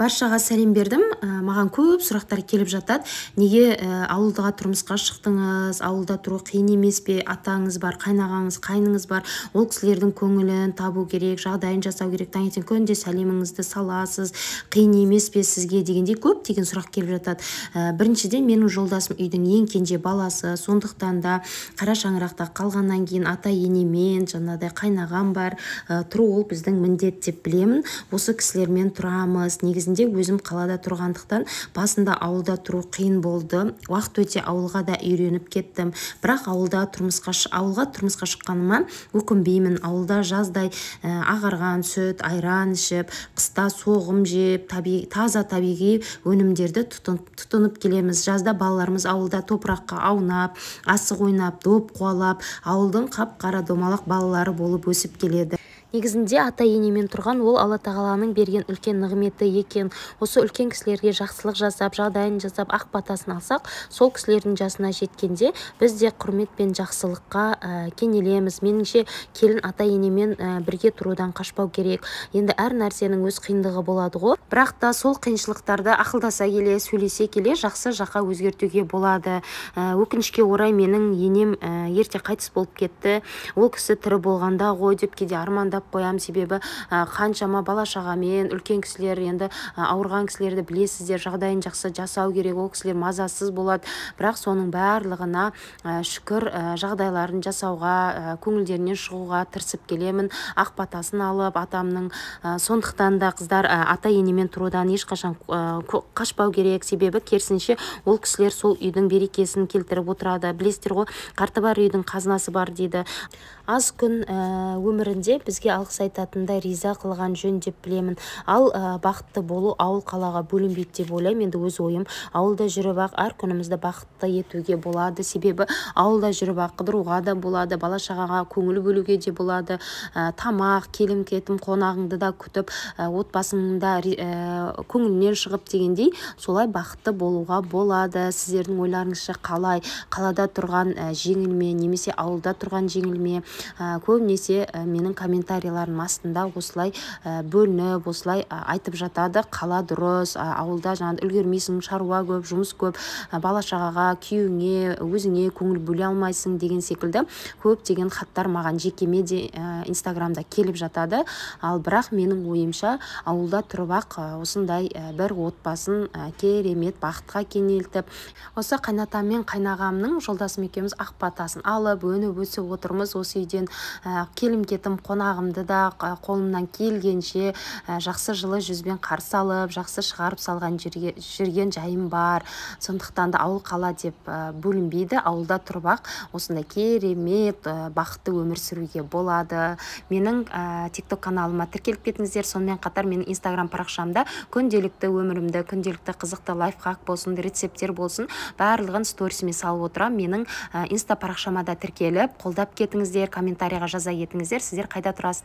баршаға сәлем бердім ә, маған көп сұрақтар келіп жатады неге ә, э, ауылға тұрмысқа шықтыңыз ауылда тұру қиын емес пе атаңыз бар қайнағаңыз қайныңыз бар ол кісілердің көңілін табу керек жағдайын жасау керек таңертең күнде сәлеміңізді саласыз қиын емес пе сізге дегендей көптеген сұрақ келіп жатады ә, біріншіден менің жолдасым үйдің ең кенже баласы сондықтан да қара шаңырақта қалғаннан кейін ата енемен жаңағыдай қайнағам бар ә, тұру ол біздің міндет деп білемін осы кісілермен тұрамыз негізі кезінде өзім қалада тұрғандықтан басында ауылда тұру қиын болды уақыт өте ауылға да үйреніп кеттім бірақ ауылда тұрмысқа ауылға тұрмысқа шыққаныма өкінбеймін ауылда жаздай ә, ағарған сүт айран ішіп қыста соғым жеп таза табиғи өнімдерді тұтын, тұтынып келеміз жазда балаларымыз ауылда топыраққа аунап асық ойнап доп қуалап ауылдың қап қара домалақ балалары болып өсіп келеді негізінде ата-енемен тұрған ол алла-тағаланың берген үлкен нығметі екен осы үлкен кісілерге жақсылық жасап жағдайын жасап ақ батасын алсақ сол кісілердің жасына жеткенде біз де құрмет пен жақсылыққа ә, кенелеміз меніңше келін ата-енемен ә, бірге тұрудан қашпау керек енді әр нәрсенің өз қиындығы болады ғой бірақ та сол қиыншылықтарды ақылдаса келе сөйлесе келе жақсы жаққа өзгертуге болады ә, өкінішке орай менің енем ерте қайтыс болып кетті ол кісі тірі болғанда ғой деп кейде армандап атап қоям себебі қаншама бала шағамен үлкен кісілер енді ауырған кісілерді білесіздер жағдайын жақсы жасау керек ол кісілер мазасыз болады бірақ соның барлығына шүкір жағдайларын жасауға көңілдерінен шығуға тырысып келемін ақ батасын алып атамның сондықтан да қыздар ата енемен тұрудан ешқашан қашпау керек себебі керісінше ол кісілер сол үйдің берекесін келтіріп отырады білесіздер ғой қарты бар үйдің қазынасы бар дейді аз күн өмірінде бізге алғыс айтатындай риза қылған жөн деп білемін ал бақытты болу ауыл-қалаға бөлінбейді деп ойлаймын енді өз ойым ауылда жүріп-ақ әр күнімізді бақытты етуге болады себебі ауылда жүріп-ақ қыдыруға да болады бала-шағаға көңіл бөлуге де болады ә, тамақ келім-кетім қонағыңды да күтіп ә, отбасыңда ә, көңілінен шығып дегендей солай бақытты болуға болады сіздердің ойларыңызша қалай қалада тұрған жеңіл ме немесе ауылда тұрған жеңіл ме көбінесе менің комментарий комментарийлардың астында осылай э, бөлініп осылай айтып жатады қала дұрыс ауылда жаңағы үлгермейсің шаруа көп жұмыс көп бала шағаға күйеуіңе өзіңе көңіл бөле алмайсың деген секілді көптеген хаттар маған жекеме де э, ә, инстаграмда келіп жатады ал бірақ менің ойымша ауылда тұрып ақ осындай э, бір отбасын керемет бақытқа кенелтіп осы қайнатам мен қайнағамның жолдасым екеуміз ақ батасын алып өніп өсіп отырмыз осы үйден ә, келім кетім қонағым да қолымнан келгенше ә, жақсы жылы жүзбен қарсы алып жақсы шығарып салған жүрген жайым бар сондықтан да ауыл қала деп ә, бөлінбейді ауылда тұрып ақ осындай керемет ә, бақытты өмір сүруге болады менің тикток каналыма тіркеліп кетіңіздер сонымен қатар менің инстаграм парақшамда күнделікті өмірімді күнделікті қызықты лайфхак болсын рецепттер болсын барлығын сторисіме салып отырамын менің инста парақшама да тіркеліп қолдап кетіңіздер комментарияға жаза кетіңіздер сіздер қайда тұрасыз